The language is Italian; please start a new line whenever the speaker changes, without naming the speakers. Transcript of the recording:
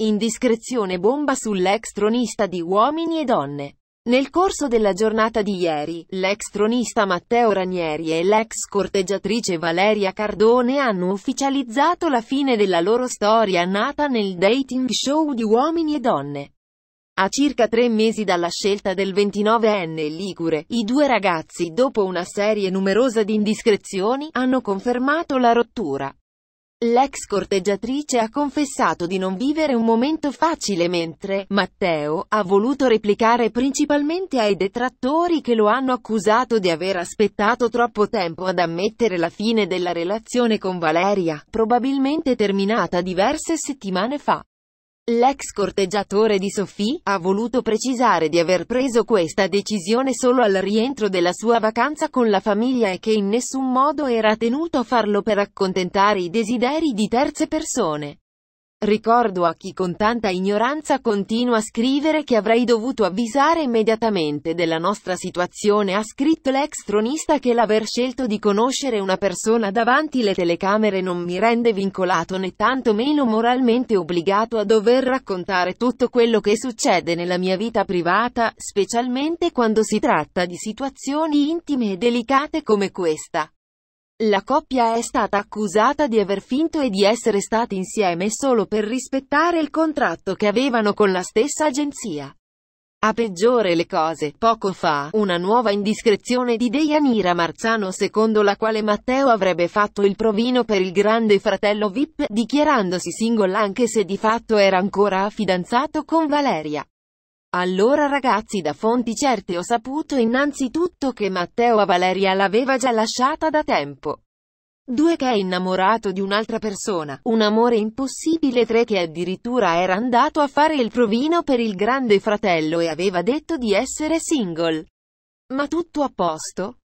Indiscrezione bomba sull'ex tronista di Uomini e Donne. Nel corso della giornata di ieri, l'ex tronista Matteo Ranieri e l'ex corteggiatrice Valeria Cardone hanno ufficializzato la fine della loro storia nata nel dating show di Uomini e Donne. A circa tre mesi dalla scelta del 29enne Ligure, i due ragazzi, dopo una serie numerosa di indiscrezioni, hanno confermato la rottura. L'ex corteggiatrice ha confessato di non vivere un momento facile mentre Matteo ha voluto replicare principalmente ai detrattori che lo hanno accusato di aver aspettato troppo tempo ad ammettere la fine della relazione con Valeria, probabilmente terminata diverse settimane fa. L'ex corteggiatore di Sophie ha voluto precisare di aver preso questa decisione solo al rientro della sua vacanza con la famiglia e che in nessun modo era tenuto a farlo per accontentare i desideri di terze persone. Ricordo a chi con tanta ignoranza continua a scrivere che avrei dovuto avvisare immediatamente della nostra situazione, ha scritto l'ex tronista che l'aver scelto di conoscere una persona davanti le telecamere non mi rende vincolato né tantomeno moralmente obbligato a dover raccontare tutto quello che succede nella mia vita privata, specialmente quando si tratta di situazioni intime e delicate come questa. La coppia è stata accusata di aver finto e di essere stati insieme solo per rispettare il contratto che avevano con la stessa agenzia. A peggiore le cose, poco fa, una nuova indiscrezione di Deianira Marzano secondo la quale Matteo avrebbe fatto il provino per il grande fratello VIP, dichiarandosi single anche se di fatto era ancora fidanzato con Valeria. Allora ragazzi da fonti certe ho saputo innanzitutto che Matteo a Valeria l'aveva già lasciata da tempo. 2 che è innamorato di un'altra persona, un amore impossibile 3 che addirittura era andato a fare il provino per il grande fratello e aveva detto di essere single. Ma tutto a posto?